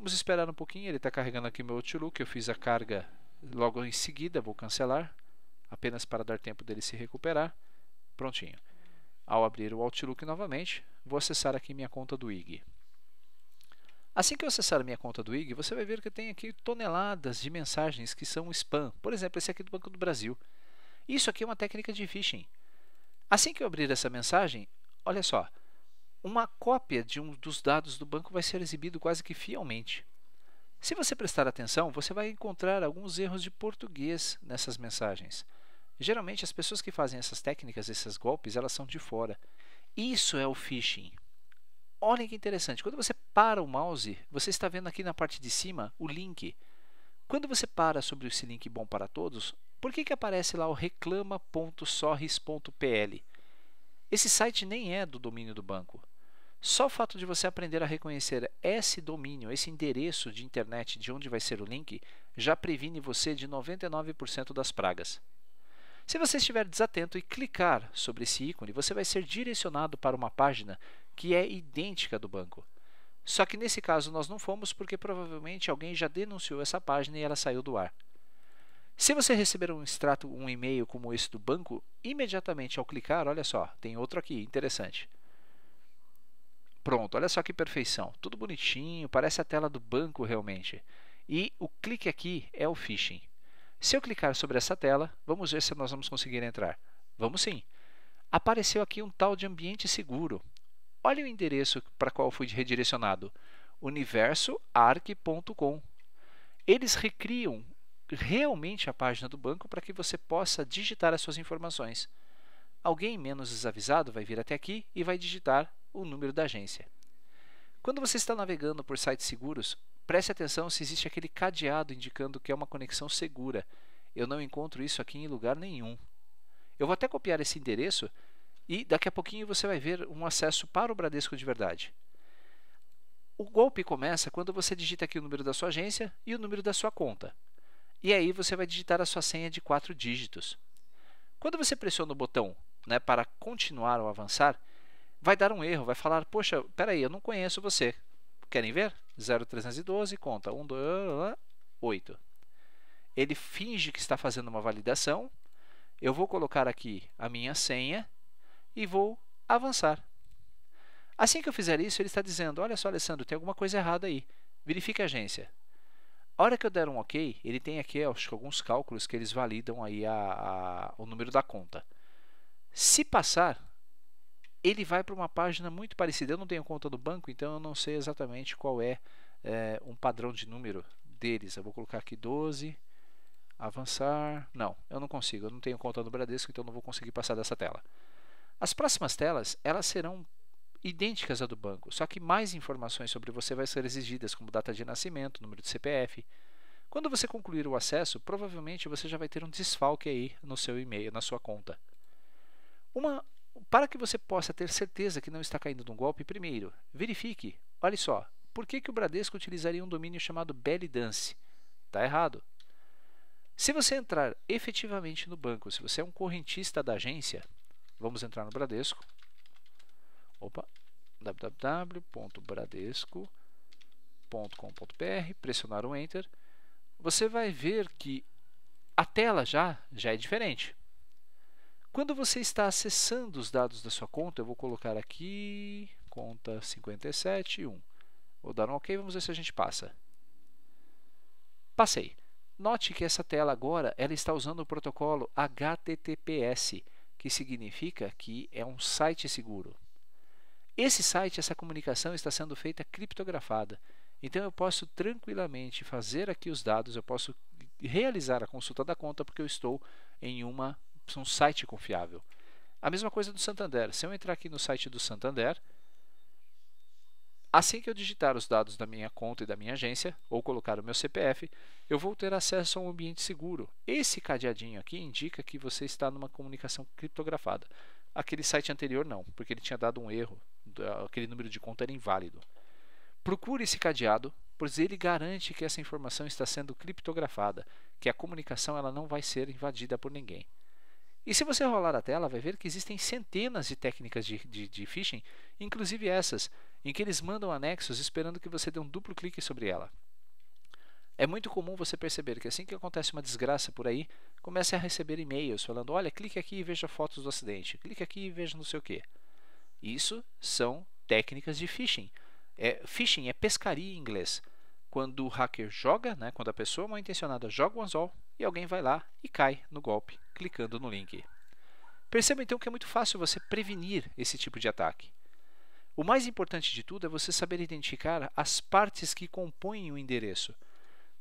Vamos esperar um pouquinho, ele está carregando aqui meu Outlook, eu fiz a carga logo em seguida, vou cancelar, apenas para dar tempo dele se recuperar. Prontinho. Ao abrir o Outlook novamente, vou acessar aqui minha conta do IG. Assim que eu acessar a minha conta do IG, você vai ver que tem aqui toneladas de mensagens que são spam. Por exemplo, esse aqui do Banco do Brasil. Isso aqui é uma técnica de phishing. Assim que eu abrir essa mensagem, olha só, uma cópia de um dos dados do banco vai ser exibido quase que fielmente. Se você prestar atenção, você vai encontrar alguns erros de português nessas mensagens. Geralmente as pessoas que fazem essas técnicas, esses golpes, elas são de fora. Isso é o phishing. Olhem que interessante, quando você para o mouse, você está vendo aqui na parte de cima o link. Quando você para sobre esse link bom para todos, por que, que aparece lá o reclama.sorris.pl? Esse site nem é do domínio do banco. Só o fato de você aprender a reconhecer esse domínio, esse endereço de internet de onde vai ser o link, já previne você de 99% das pragas. Se você estiver desatento e clicar sobre esse ícone, você vai ser direcionado para uma página que é idêntica do banco. Só que nesse caso nós não fomos porque provavelmente alguém já denunciou essa página e ela saiu do ar. Se você receber um extrato, um e-mail como esse do banco, imediatamente ao clicar, olha só, tem outro aqui, interessante. Pronto, olha só que perfeição. Tudo bonitinho, parece a tela do banco realmente. E o clique aqui é o phishing. Se eu clicar sobre essa tela, vamos ver se nós vamos conseguir entrar. Vamos sim. Apareceu aqui um tal de ambiente seguro. Olha o endereço para qual fui redirecionado: universoarc.com. Eles recriam realmente a página do banco para que você possa digitar as suas informações. Alguém menos desavisado vai vir até aqui e vai digitar o número da agência. Quando você está navegando por sites seguros, preste atenção se existe aquele cadeado indicando que é uma conexão segura. Eu não encontro isso aqui em lugar nenhum. Eu vou até copiar esse endereço e daqui a pouquinho você vai ver um acesso para o Bradesco de verdade. O golpe começa quando você digita aqui o número da sua agência e o número da sua conta. E aí você vai digitar a sua senha de quatro dígitos. Quando você pressiona o botão né, para continuar ou avançar, vai dar um erro, vai falar, poxa, peraí, eu não conheço você. Querem ver? 0312, conta 1, 2, 8. Ele finge que está fazendo uma validação. Eu vou colocar aqui a minha senha e vou avançar. Assim que eu fizer isso, ele está dizendo, olha só, Alessandro, tem alguma coisa errada aí. Verifique a agência. A hora que eu der um OK, ele tem aqui acho que alguns cálculos que eles validam aí a, a, o número da conta. Se passar, ele vai para uma página muito parecida. Eu não tenho conta do banco, então eu não sei exatamente qual é, é um padrão de número deles. Eu vou colocar aqui 12, avançar. Não, eu não consigo. Eu não tenho conta do Bradesco, então não vou conseguir passar dessa tela. As próximas telas, elas serão idênticas à do banco, só que mais informações sobre você vai ser exigidas, como data de nascimento, número de CPF. Quando você concluir o acesso, provavelmente você já vai ter um desfalque aí no seu e-mail, na sua conta. Uma para que você possa ter certeza que não está caindo num golpe, primeiro, verifique. Olha só, por que, que o Bradesco utilizaria um domínio chamado Belly Dance? Está errado. Se você entrar efetivamente no banco, se você é um correntista da agência, vamos entrar no Bradesco. Opa, www.bradesco.com.br, pressionar o Enter. Você vai ver que a tela já, já é diferente. Quando você está acessando os dados da sua conta, eu vou colocar aqui conta 57 1. Vou dar um OK, vamos ver se a gente passa. Passei. Note que essa tela agora ela está usando o protocolo HTTPS, que significa que é um site seguro. Esse site, essa comunicação está sendo feita criptografada. Então eu posso tranquilamente fazer aqui os dados, eu posso realizar a consulta da conta porque eu estou em uma um site confiável. A mesma coisa do Santander. Se eu entrar aqui no site do Santander, assim que eu digitar os dados da minha conta e da minha agência, ou colocar o meu CPF, eu vou ter acesso a um ambiente seguro. Esse cadeadinho aqui indica que você está numa comunicação criptografada. Aquele site anterior não, porque ele tinha dado um erro, aquele número de conta era inválido. Procure esse cadeado, pois ele garante que essa informação está sendo criptografada, que a comunicação ela não vai ser invadida por ninguém. E se você rolar a tela, vai ver que existem centenas de técnicas de, de, de phishing, inclusive essas, em que eles mandam anexos esperando que você dê um duplo clique sobre ela. É muito comum você perceber que assim que acontece uma desgraça por aí, comece a receber e-mails falando: olha, clique aqui e veja fotos do acidente, clique aqui e veja não sei o que. Isso são técnicas de phishing. É, phishing é pescaria em inglês. Quando o hacker joga, né, quando a pessoa mal intencionada joga o anzol e alguém vai lá e cai no golpe clicando no link. Perceba então que é muito fácil você prevenir esse tipo de ataque. O mais importante de tudo é você saber identificar as partes que compõem o endereço.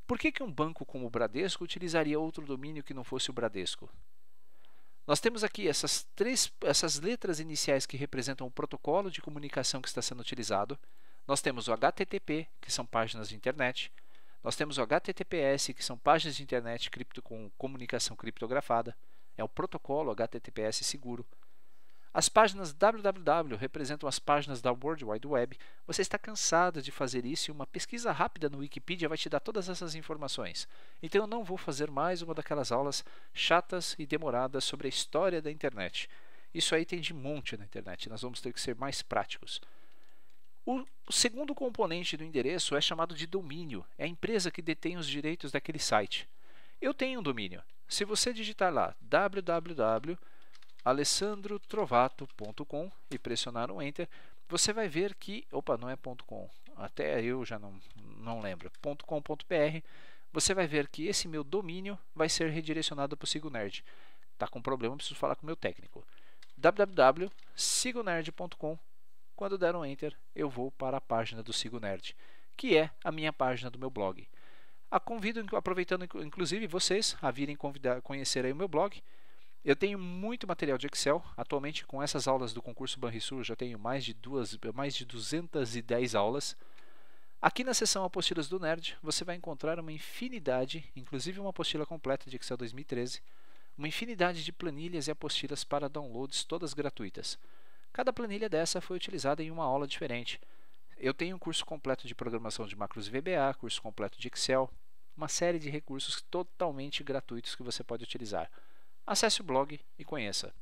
Por que, que um banco como o Bradesco utilizaria outro domínio que não fosse o Bradesco? Nós temos aqui essas, três, essas letras iniciais que representam o protocolo de comunicação que está sendo utilizado. Nós temos o HTTP, que são páginas de internet. Nós temos o HTTPS, que são páginas de internet cripto, com comunicação criptografada é o protocolo HTTPS seguro. As páginas www representam as páginas da World Wide Web. Você está cansado de fazer isso e uma pesquisa rápida no Wikipedia vai te dar todas essas informações. Então eu não vou fazer mais uma daquelas aulas chatas e demoradas sobre a história da internet. Isso aí tem de monte na internet, nós vamos ter que ser mais práticos. O segundo componente do endereço é chamado de domínio, é a empresa que detém os direitos daquele site. Eu tenho um domínio, se você digitar lá www.alessandrotrovato.com e pressionar o Enter, você vai ver que, opa, não é .com, até eu já não, não lembro, .com.br, você vai ver que esse meu domínio vai ser redirecionado para o Sigo Nerd. Tá com problema, preciso falar com o meu técnico. www.sigonerd.com Quando der um enter, eu vou para a página do Sigo Nerd, que é a minha página do meu blog. A convido, aproveitando inclusive vocês, a virem convidar, conhecer aí o meu blog. Eu tenho muito material de Excel. Atualmente, com essas aulas do concurso Banrisul, já tenho mais de, duas, mais de 210 aulas. Aqui na seção Apostilas do Nerd, você vai encontrar uma infinidade, inclusive uma apostila completa de Excel 2013, uma infinidade de planilhas e apostilas para downloads, todas gratuitas. Cada planilha dessa foi utilizada em uma aula diferente. Eu tenho um curso completo de programação de macros VBA, curso completo de Excel, uma série de recursos totalmente gratuitos que você pode utilizar. Acesse o blog e conheça.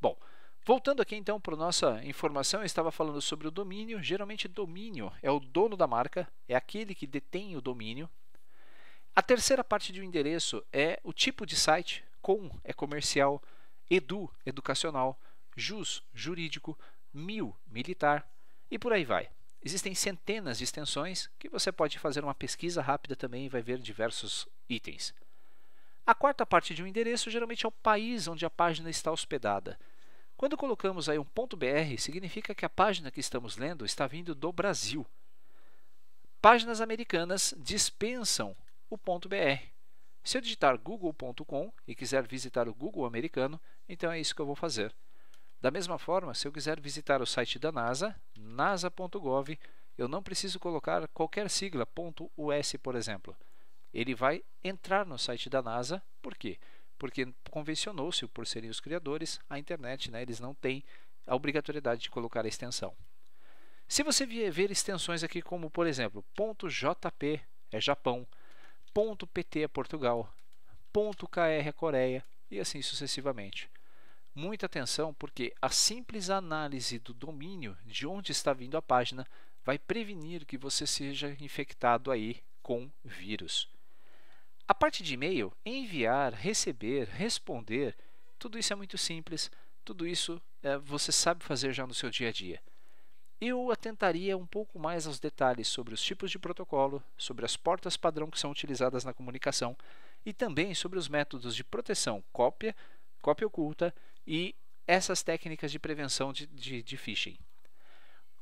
Bom, voltando aqui então para a nossa informação, eu estava falando sobre o domínio. Geralmente, domínio é o dono da marca, é aquele que detém o domínio. A terceira parte de um endereço é o tipo de site. Com é comercial, edu, educacional, jus, jurídico, mil, militar e por aí vai. Existem centenas de extensões que você pode fazer uma pesquisa rápida também e vai ver diversos itens. A quarta parte de um endereço geralmente é o país onde a página está hospedada. Quando colocamos aí um .br, significa que a página que estamos lendo está vindo do Brasil. Páginas americanas dispensam o .br. Se eu digitar google.com e quiser visitar o Google americano, então é isso que eu vou fazer. Da mesma forma, se eu quiser visitar o site da NASA, nasa.gov, eu não preciso colocar qualquer sigla, .us, por exemplo. Ele vai entrar no site da NASA, por quê? Porque convencionou-se, por serem os criadores, a internet, né, eles não têm a obrigatoriedade de colocar a extensão. Se você ver extensões aqui como, por exemplo, .jp é Japão, .pt é Portugal, .kr é Coreia e assim sucessivamente. Muita atenção, porque a simples análise do domínio de onde está vindo a página vai prevenir que você seja infectado aí com vírus. A parte de e-mail, enviar, receber, responder, tudo isso é muito simples, tudo isso é, você sabe fazer já no seu dia a dia. Eu atentaria um pouco mais aos detalhes sobre os tipos de protocolo, sobre as portas padrão que são utilizadas na comunicação e também sobre os métodos de proteção cópia, cópia oculta e essas técnicas de prevenção de, de, de phishing.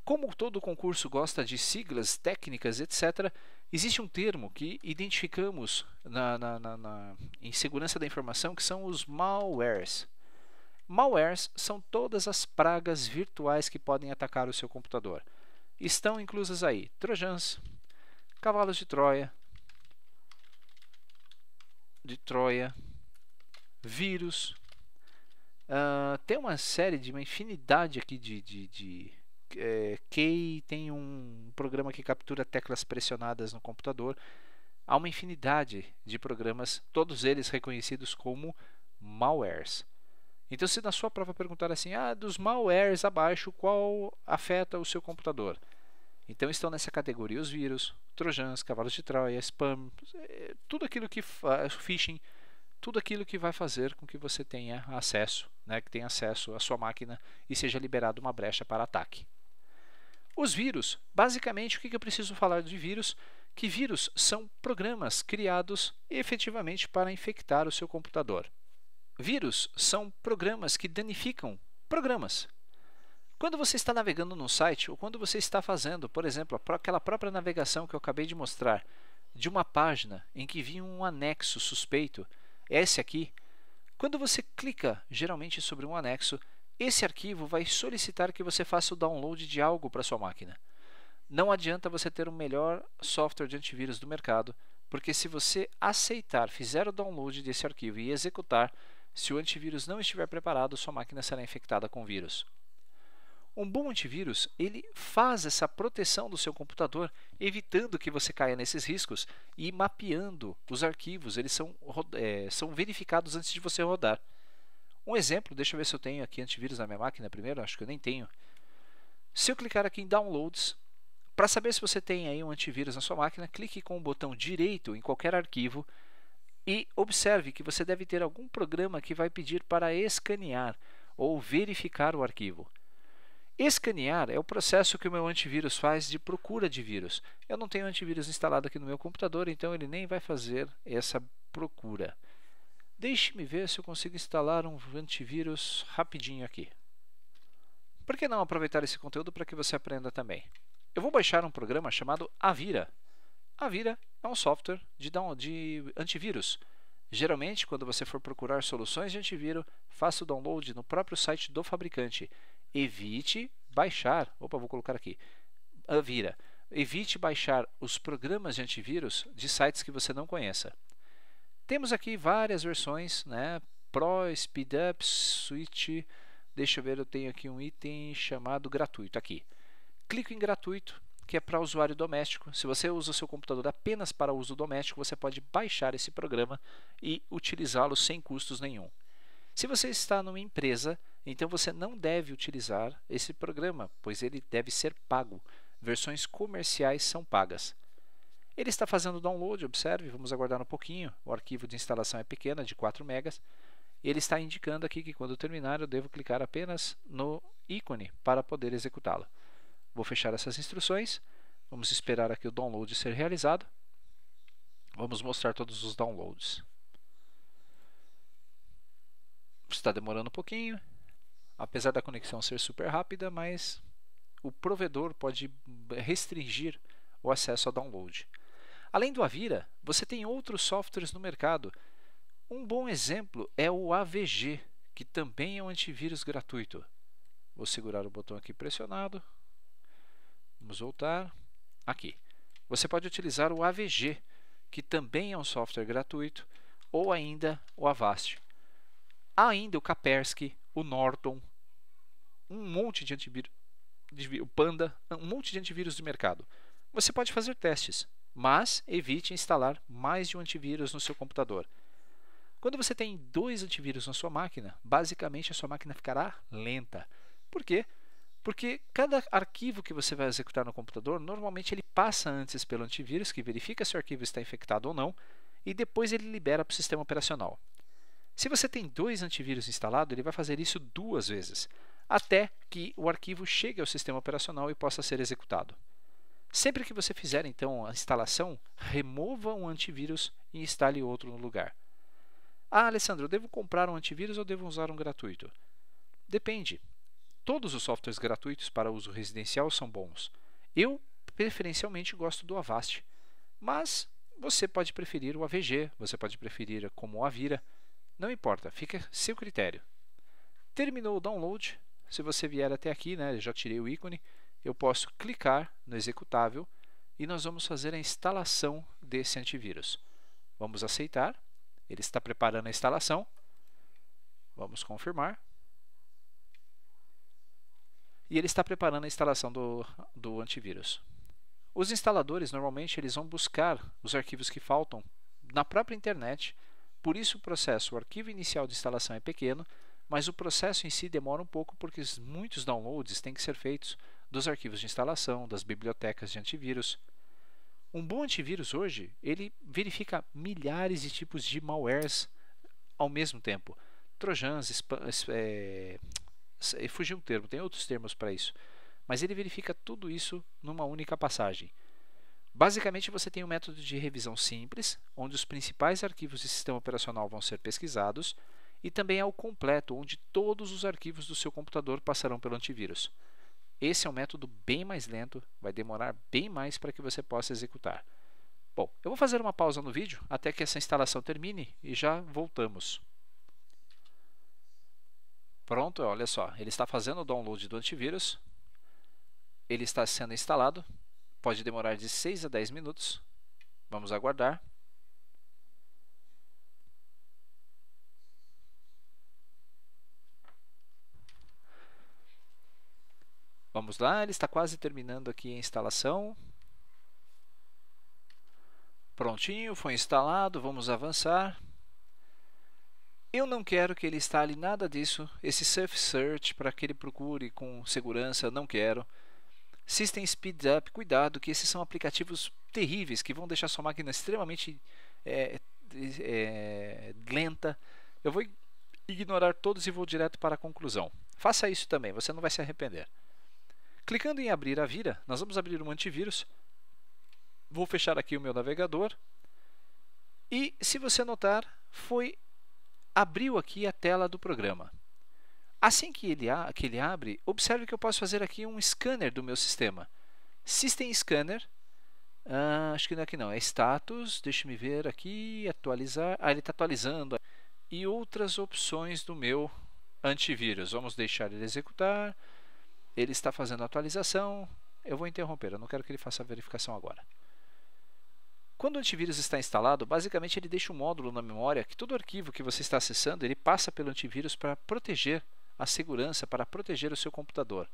Como todo concurso gosta de siglas, técnicas, etc., existe um termo que identificamos na, na, na, na, em segurança da informação que são os malwares. Malwares são todas as pragas virtuais que podem atacar o seu computador. Estão inclusas aí trojans, cavalos de Troia, de Troia, vírus, ah, tem uma série de uma infinidade aqui de, de, de é, Key tem um programa que captura teclas pressionadas no computador. Há uma infinidade de programas, todos eles reconhecidos como malwares. Então, se na sua prova perguntar assim, ah, dos malwares abaixo, qual afeta o seu computador? Então estão nessa categoria os vírus, trojans, cavalos de Troia, spam, eh, tudo aquilo que phishing, tudo aquilo que vai fazer com que você tenha acesso né, que tenha acesso à sua máquina e seja liberada uma brecha para ataque. Os vírus, basicamente, o que eu preciso falar de vírus? Que vírus são programas criados efetivamente para infectar o seu computador. Vírus são programas que danificam programas. Quando você está navegando num site ou quando você está fazendo, por exemplo, aquela própria navegação que eu acabei de mostrar, de uma página em que vinha um anexo suspeito, esse aqui quando você clica, geralmente sobre um anexo, esse arquivo vai solicitar que você faça o download de algo para sua máquina. Não adianta você ter o melhor software de antivírus do mercado, porque se você aceitar, fizer o download desse arquivo e executar, se o antivírus não estiver preparado, sua máquina será infectada com vírus. Um bom antivírus ele faz essa proteção do seu computador, evitando que você caia nesses riscos e mapeando os arquivos. Eles são, é, são verificados antes de você rodar. Um exemplo, deixa eu ver se eu tenho aqui antivírus na minha máquina primeiro, acho que eu nem tenho. Se eu clicar aqui em Downloads, para saber se você tem aí um antivírus na sua máquina, clique com o botão direito em qualquer arquivo e observe que você deve ter algum programa que vai pedir para escanear ou verificar o arquivo. Escanear é o processo que o meu antivírus faz de procura de vírus. Eu não tenho antivírus instalado aqui no meu computador, então ele nem vai fazer essa procura. Deixe-me ver se eu consigo instalar um antivírus rapidinho aqui. Por que não aproveitar esse conteúdo para que você aprenda também? Eu vou baixar um programa chamado Avira. Avira é um software de, down, de antivírus. Geralmente, quando você for procurar soluções de antivírus, faça o download no próprio site do fabricante evite baixar. Opa, vou colocar aqui. Avira. Ah, evite baixar os programas de antivírus de sites que você não conheça. Temos aqui várias versões, né? Pro, Speedup, Switch. Deixa eu ver, eu tenho aqui um item chamado gratuito aqui. Clico em gratuito, que é para usuário doméstico. Se você usa o seu computador apenas para uso doméstico, você pode baixar esse programa e utilizá-lo sem custos nenhum. Se você está numa empresa, então você não deve utilizar esse programa, pois ele deve ser pago. Versões comerciais são pagas. Ele está fazendo download, observe, vamos aguardar um pouquinho. O arquivo de instalação é pequeno, é de 4 MB. Ele está indicando aqui que quando terminar eu devo clicar apenas no ícone para poder executá lo Vou fechar essas instruções. Vamos esperar aqui o download ser realizado. Vamos mostrar todos os downloads. Está demorando um pouquinho apesar da conexão ser super rápida, mas o provedor pode restringir o acesso ao download. Além do Avira, você tem outros softwares no mercado. Um bom exemplo é o AVG, que também é um antivírus gratuito. Vou segurar o botão aqui pressionado. Vamos voltar. Aqui. Você pode utilizar o AVG, que também é um software gratuito, ou ainda o Avast. Há ainda o Kaspersky, o Norton, um monte de antivírus, o Panda, um monte de antivírus do mercado. Você pode fazer testes, mas evite instalar mais de um antivírus no seu computador. Quando você tem dois antivírus na sua máquina, basicamente a sua máquina ficará lenta. Por quê? Porque cada arquivo que você vai executar no computador, normalmente ele passa antes pelo antivírus, que verifica se o arquivo está infectado ou não, e depois ele libera para o sistema operacional. Se você tem dois antivírus instalados, ele vai fazer isso duas vezes até que o arquivo chegue ao sistema operacional e possa ser executado. Sempre que você fizer então a instalação, remova um antivírus e instale outro no lugar. Ah, Alessandro, devo comprar um antivírus ou devo usar um gratuito? Depende. Todos os softwares gratuitos para uso residencial são bons. Eu preferencialmente gosto do Avast, mas você pode preferir o AVG, você pode preferir como o Avira, não importa, fica seu critério. Terminou o download, se você vier até aqui, né, eu já tirei o ícone, eu posso clicar no executável e nós vamos fazer a instalação desse antivírus. Vamos aceitar, ele está preparando a instalação, vamos confirmar. E ele está preparando a instalação do, do antivírus. Os instaladores normalmente eles vão buscar os arquivos que faltam na própria internet, por isso o processo, o arquivo inicial de instalação é pequeno, mas o processo em si demora um pouco porque muitos downloads têm que ser feitos dos arquivos de instalação, das bibliotecas de antivírus. Um bom antivírus hoje, ele verifica milhares de tipos de malwares ao mesmo tempo. Trojans, spam, é, é, fugiu um termo, tem outros termos para isso. Mas ele verifica tudo isso numa única passagem. Basicamente, você tem um método de revisão simples, onde os principais arquivos do sistema operacional vão ser pesquisados, e também ao é completo, onde todos os arquivos do seu computador passarão pelo antivírus. Esse é um método bem mais lento, vai demorar bem mais para que você possa executar. Bom, eu vou fazer uma pausa no vídeo até que essa instalação termine e já voltamos. Pronto, olha só, ele está fazendo o download do antivírus, ele está sendo instalado, pode demorar de 6 a 10 minutos, vamos aguardar. Vamos lá, ele está quase terminando aqui a instalação. Prontinho, foi instalado, vamos avançar. Eu não quero que ele instale nada disso, esse Surf Search, para que ele procure com segurança, não quero. System Speed Up, cuidado, que esses são aplicativos terríveis, que vão deixar sua máquina extremamente é, é, lenta. Eu vou ignorar todos e vou direto para a conclusão. Faça isso também, você não vai se arrepender. Clicando em abrir a vira, nós vamos abrir um antivírus. Vou fechar aqui o meu navegador. E, se você notar, foi abriu aqui a tela do programa. Assim que ele, a, que ele abre, observe que eu posso fazer aqui um scanner do meu sistema. System Scanner, ah, acho que não é aqui não, é status, deixa-me ver aqui, atualizar, ah, ele está atualizando. E outras opções do meu antivírus, vamos deixar ele executar, ele está fazendo a atualização. Eu vou interromper, eu não quero que ele faça a verificação agora. Quando o antivírus está instalado, basicamente ele deixa um módulo na memória que todo arquivo que você está acessando ele passa pelo antivírus para proteger a segurança, para proteger o seu computador.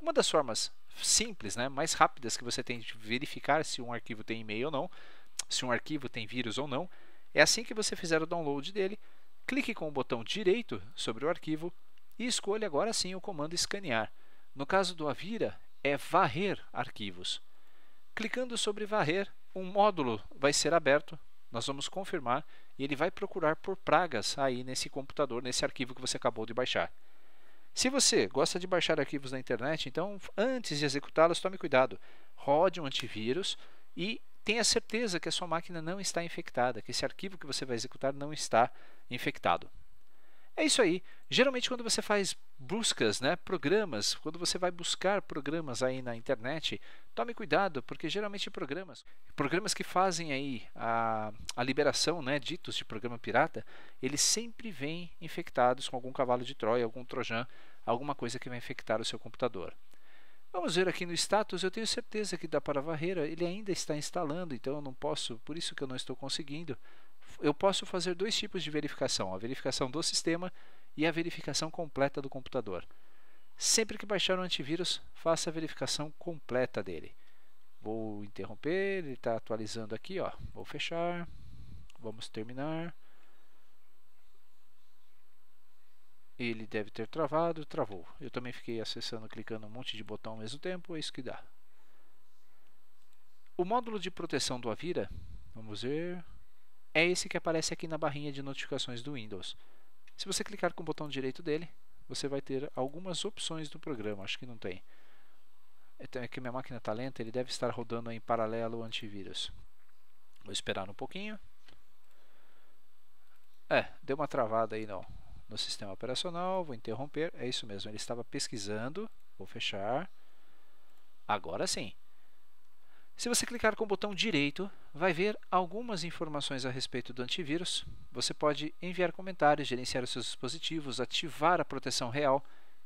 Uma das formas simples, né, mais rápidas que você tem de verificar se um arquivo tem e-mail ou não, se um arquivo tem vírus ou não, é assim que você fizer o download dele, clique com o botão direito sobre o arquivo e escolha agora sim o comando escanear. No caso do Avira, é varrer arquivos. Clicando sobre varrer, um módulo vai ser aberto, nós vamos confirmar e ele vai procurar por pragas aí nesse computador, nesse arquivo que você acabou de baixar. Se você gosta de baixar arquivos na internet, então antes de executá-los, tome cuidado. Rode um antivírus e tenha certeza que a sua máquina não está infectada, que esse arquivo que você vai executar não está infectado. É isso aí. Geralmente quando você faz buscas, né, programas, quando você vai buscar programas aí na internet, tome cuidado, porque geralmente programas, programas que fazem aí a, a liberação, né, ditos de programa pirata, eles sempre vêm infectados com algum cavalo de Troia, algum trojan, alguma coisa que vai infectar o seu computador. Vamos ver aqui no status, eu tenho certeza que dá para varreira ele ainda está instalando, então eu não posso, por isso que eu não estou conseguindo eu posso fazer dois tipos de verificação: a verificação do sistema e a verificação completa do computador. Sempre que baixar o antivírus, faça a verificação completa dele. Vou interromper, ele está atualizando aqui, ó. Vou fechar, vamos terminar. Ele deve ter travado, travou. Eu também fiquei acessando, clicando um monte de botão ao mesmo tempo, é isso que dá. O módulo de proteção do Avira, vamos ver, é esse que aparece aqui na barrinha de notificações do Windows. Se você clicar com o botão direito dele, você vai ter algumas opções do programa, acho que não tem. É, é que minha máquina está lenta, ele deve estar rodando em paralelo o antivírus. Vou esperar um pouquinho. É, deu uma travada aí não, no sistema operacional, vou interromper, é isso mesmo, ele estava pesquisando, vou fechar. Agora sim. Se você clicar com o botão direito, vai ver algumas informações a respeito do antivírus. Você pode enviar comentários, gerenciar os seus dispositivos, ativar a proteção real.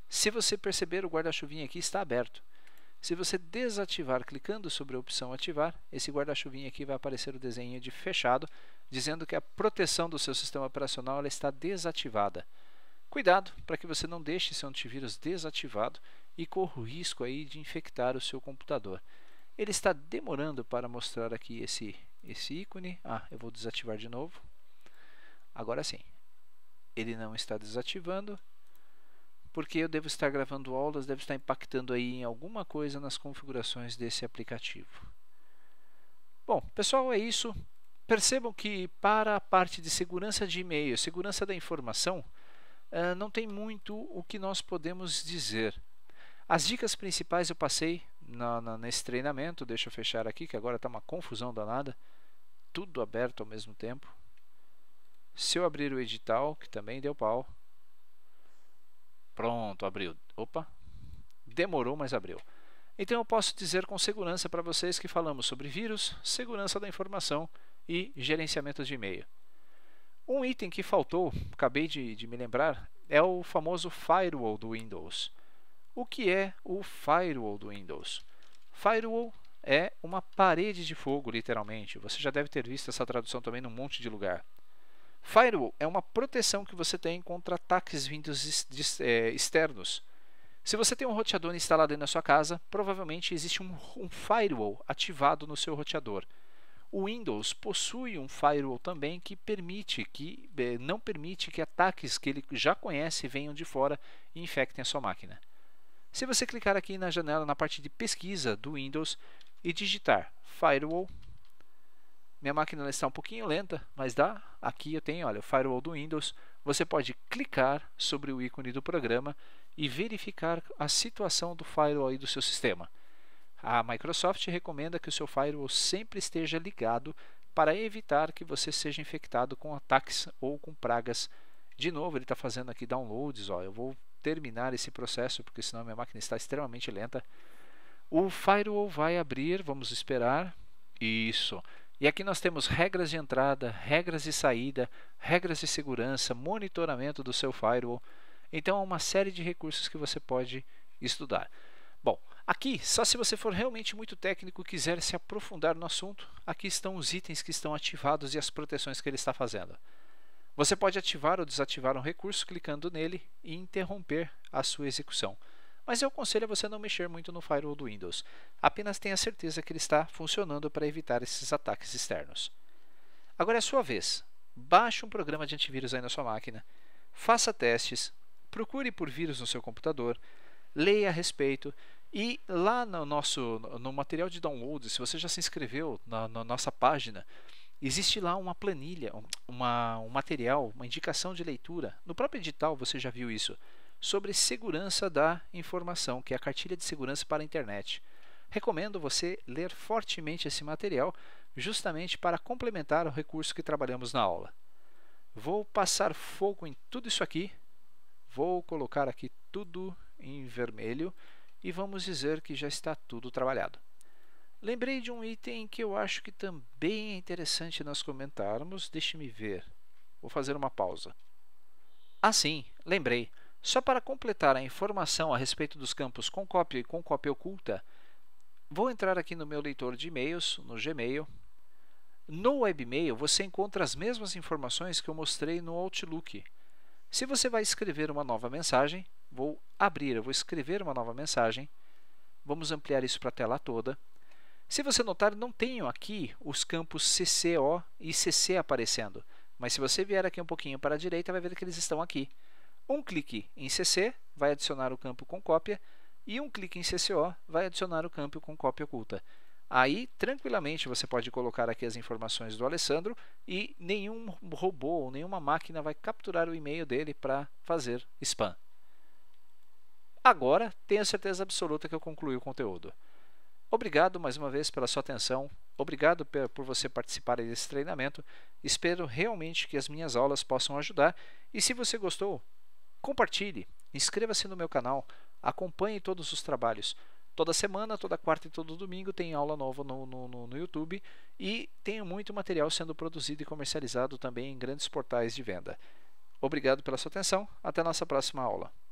Se você perceber, o guarda chuvinha aqui está aberto. Se você desativar clicando sobre a opção ativar, esse guarda chuvinha aqui vai aparecer o desenho de fechado, dizendo que a proteção do seu sistema operacional está desativada. Cuidado para que você não deixe seu antivírus desativado e corra o risco aí de infectar o seu computador. Ele está demorando para mostrar aqui esse, esse ícone. Ah, eu vou desativar de novo. Agora sim. Ele não está desativando, porque eu devo estar gravando aulas, deve estar impactando aí em alguma coisa nas configurações desse aplicativo. Bom, pessoal, é isso. Percebam que para a parte de segurança de e-mail, segurança da informação, eh, não tem muito o que nós podemos dizer. As dicas principais eu passei, na, na, nesse treinamento. Deixa eu fechar aqui, que agora está uma confusão danada. Tudo aberto ao mesmo tempo. Se eu abrir o edital, que também deu pau. Pronto, abriu. Opa, demorou, mas abriu. Então eu posso dizer com segurança para vocês que falamos sobre vírus, segurança da informação e gerenciamento de e-mail. Um item que faltou, acabei de, de me lembrar, é o famoso firewall do Windows. O que é o firewall do Windows? Firewall é uma parede de fogo, literalmente. Você já deve ter visto essa tradução também num monte de lugar. Firewall é uma proteção que você tem contra ataques vindos é, externos. Se você tem um roteador instalado aí na sua casa, provavelmente existe um, um firewall ativado no seu roteador. O Windows possui um firewall também que permite que é, não permite que ataques que ele já conhece venham de fora e infectem a sua máquina. Se você clicar aqui na janela, na parte de pesquisa do Windows e digitar Firewall, minha máquina está um pouquinho lenta, mas dá. Aqui eu tenho, olha, o Firewall do Windows. Você pode clicar sobre o ícone do programa e verificar a situação do firewall do seu sistema. A Microsoft recomenda que o seu firewall sempre esteja ligado para evitar que você seja infectado com ataques ou com pragas. De novo, ele está fazendo aqui downloads. Ó, eu vou terminar esse processo, porque senão minha máquina está extremamente lenta. O firewall vai abrir, vamos esperar. Isso. E aqui nós temos regras de entrada, regras de saída, regras de segurança, monitoramento do seu firewall. Então, é uma série de recursos que você pode estudar. Bom, aqui, só se você for realmente muito técnico e quiser se aprofundar no assunto, aqui estão os itens que estão ativados e as proteções que ele está fazendo. Você pode ativar ou desativar um recurso clicando nele e interromper a sua execução. Mas eu aconselho a você não mexer muito no firewall do Windows. Apenas tenha certeza que ele está funcionando para evitar esses ataques externos. Agora é a sua vez. Baixe um programa de antivírus aí na sua máquina, faça testes, procure por vírus no seu computador, leia a respeito e lá no nosso no material de download, se você já se inscreveu na, na nossa página, Existe lá uma planilha, uma, um material, uma indicação de leitura. No próprio edital você já viu isso sobre segurança da informação, que é a cartilha de segurança para a internet. Recomendo você ler fortemente esse material, justamente para complementar o recurso que trabalhamos na aula. Vou passar fogo em tudo isso aqui. Vou colocar aqui tudo em vermelho e vamos dizer que já está tudo trabalhado. Lembrei de um item que eu acho que também é interessante nós comentarmos. Deixe-me ver. Vou fazer uma pausa. Ah, sim, lembrei. Só para completar a informação a respeito dos campos com cópia e com cópia oculta, vou entrar aqui no meu leitor de e-mails, no Gmail. No webmail você encontra as mesmas informações que eu mostrei no Outlook. Se você vai escrever uma nova mensagem, vou abrir, eu vou escrever uma nova mensagem. Vamos ampliar isso para a tela toda. Se você notar, não tenho aqui os campos CCO e CC aparecendo, mas se você vier aqui um pouquinho para a direita, vai ver que eles estão aqui. Um clique em CC vai adicionar o campo com cópia e um clique em CCO vai adicionar o campo com cópia oculta. Aí, tranquilamente, você pode colocar aqui as informações do Alessandro e nenhum robô ou nenhuma máquina vai capturar o e-mail dele para fazer spam. Agora, tenho certeza absoluta que eu concluí o conteúdo. Obrigado mais uma vez pela sua atenção, obrigado por você participar desse treinamento. Espero realmente que as minhas aulas possam ajudar e se você gostou, compartilhe, inscreva-se no meu canal, acompanhe todos os trabalhos. Toda semana, toda quarta e todo domingo tem aula nova no, no, no YouTube e tem muito material sendo produzido e comercializado também em grandes portais de venda. Obrigado pela sua atenção, até a nossa próxima aula.